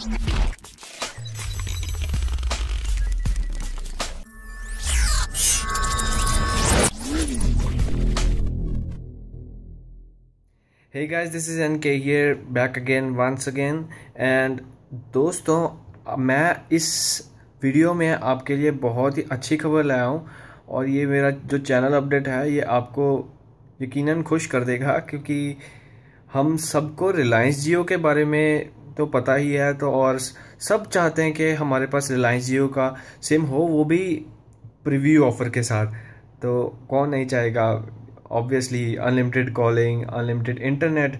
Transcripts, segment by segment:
Hey guys, this is NK here back again once again and दोस्तों मैं इस video में आपके लिए बहुत ही अच्छी खबर लाया हूँ और ये मेरा जो चैनल अपडेट है ये आपको यकीनन खुश कर देगा क्योंकि हम सबको रिलायंस जियो के बारे में तो पता ही है तो और सब चाहते हैं कि हमारे पास रिलायंस जियो का सिम हो वो भी प्रीव्यू ऑफ़र के साथ तो कौन नहीं चाहेगा obviously unlimited calling unlimited internet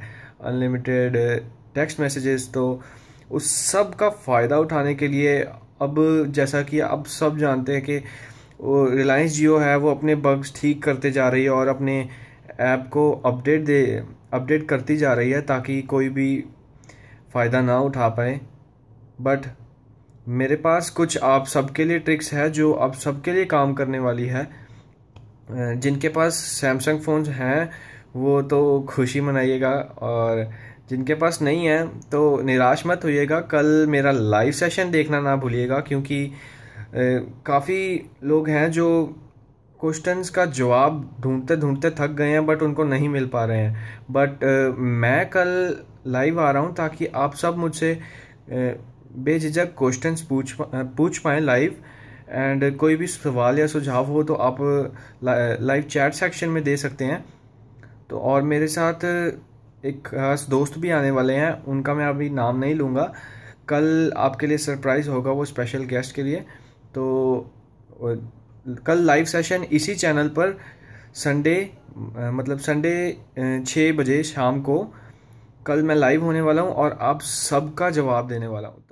unlimited text messages तो उस सब का फ़ायदा उठाने के लिए अब जैसा कि अब सब जानते हैं कि रिलायंस जियो है वो अपने बग्स ठीक करते जा रही है और अपने ऐप को अपडेट दे अपडेट करती जा रही है ताकि कोई भी फ़ायदा ना उठा पाए बट मेरे पास कुछ आप सबके लिए ट्रिक्स है जो आप सबके लिए काम करने वाली है जिनके पास सैमसंग फ़ोन हैं वो तो खुशी मनाइएगा और जिनके पास नहीं है तो निराश मत होइएगा कल मेरा लाइव सेशन देखना ना भूलिएगा क्योंकि काफ़ी लोग हैं जो क्वेश्चंस का जवाब ढूंढते ढूंढते थक गए हैं बट उनको नहीं मिल पा रहे हैं बट uh, मैं कल लाइव आ रहा हूँ ताकि आप सब मुझसे uh, बेझिझक क्वेश्चंस पूछ uh, पूछ पाएँ लाइव एंड कोई भी सवाल या सुझाव हो तो आप लाइव चैट सेक्शन में दे सकते हैं तो और मेरे साथ uh, एक खास दोस्त भी आने वाले हैं उनका मैं अभी नाम नहीं लूँगा कल आपके लिए सरप्राइज़ होगा वो स्पेशल गेस्ट के लिए तो कल लाइव सेशन इसी चैनल पर संडे मतलब संडे छः बजे शाम को कल मैं लाइव होने वाला हूँ और आप सबका जवाब देने वाला हूँ